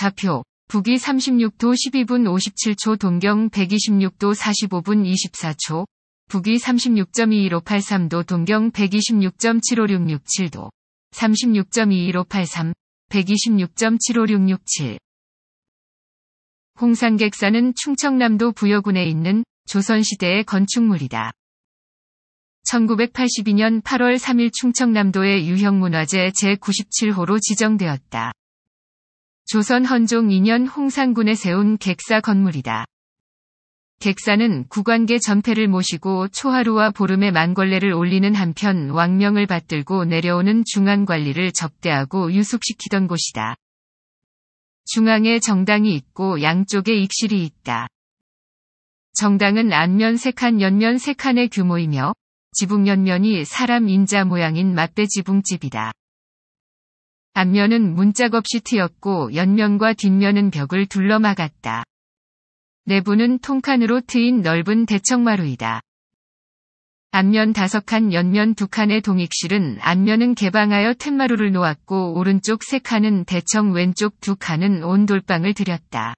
좌표, 북위 36도 12분 57초 동경 126도 45분 24초, 북위 36.21583도 동경 126.75667도, 36.21583, 126.75667. 홍산객사는 충청남도 부여군에 있는 조선시대의 건축물이다. 1982년 8월 3일 충청남도의 유형문화재 제97호로 지정되었다. 조선 헌종 2년 홍상군에 세운 객사 건물이다. 객사는 구관계 전패를 모시고 초하루와 보름의 만걸레를 올리는 한편 왕명을 받들고 내려오는 중앙 관리를 접대하고 유숙시키던 곳이다. 중앙에 정당이 있고 양쪽에 익실이 있다. 정당은 안면 3칸 연면 3칸의 규모이며 지붕 연면이 사람 인자 모양인 맞대 지붕집이다. 앞면은 문짝 업시 트였고 옆면과 뒷면은 벽을 둘러막았다. 내부는 통칸으로 트인 넓은 대청마루이다. 앞면 다섯 칸, 옆면 두 칸의 동익실은 앞면은 개방하여 틈마루를 놓았고 오른쪽 세 칸은 대청, 왼쪽 두 칸은 온 돌방을 들였다.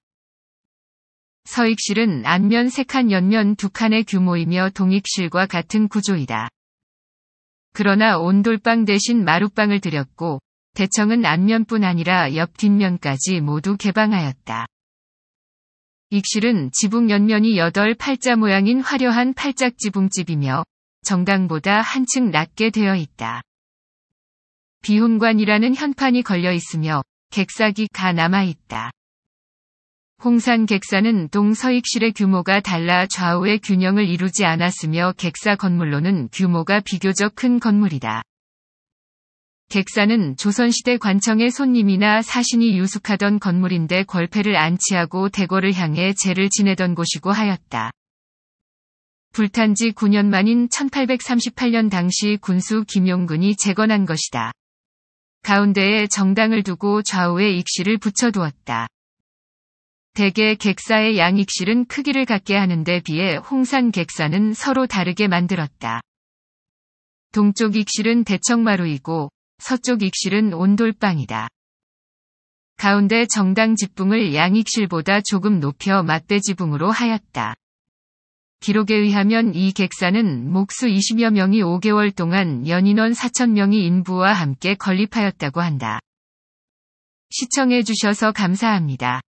서익실은 앞면 세 칸, 옆면 두 칸의 규모이며 동익실과 같은 구조이다. 그러나 온돌방 대신 마룻방을 들였고 대청은 안면뿐 아니라 옆 뒷면까지 모두 개방하였다. 익실은 지붕 옆면이 8, 팔자 모양인 화려한 팔짝 지붕집이며 정당보다 한층 낮게 되어 있다. 비혼관이라는 현판이 걸려 있으며 객사기가 남아 있다. 홍산 객사는 동서익실의 규모가 달라 좌우의 균형을 이루지 않았으며 객사 건물로는 규모가 비교적 큰 건물이다. 객사는 조선시대 관청의 손님이나 사신이 유숙하던 건물인데 궐패를 안치하고 대궐을 향해 제를 지내던 곳이고 하였다. 불탄 지 9년 만인 1838년 당시 군수 김용근이 재건한 것이다. 가운데에 정당을 두고 좌우에 익실을 붙여두었다. 대개 객사의 양익실은 크기를 갖게 하는 데 비해 홍산 객사는 서로 다르게 만들었다. 동쪽 익실은 대청마루이고 서쪽 익실은 온돌방이다. 가운데 정당 지붕을 양익실보다 조금 높여 맞대지붕으로 하였다. 기록에 의하면 이 객사는 목수 20여 명이 5개월 동안 연인원 4천 명이 인부와 함께 건립하였다고 한다. 시청해 주셔서 감사합니다.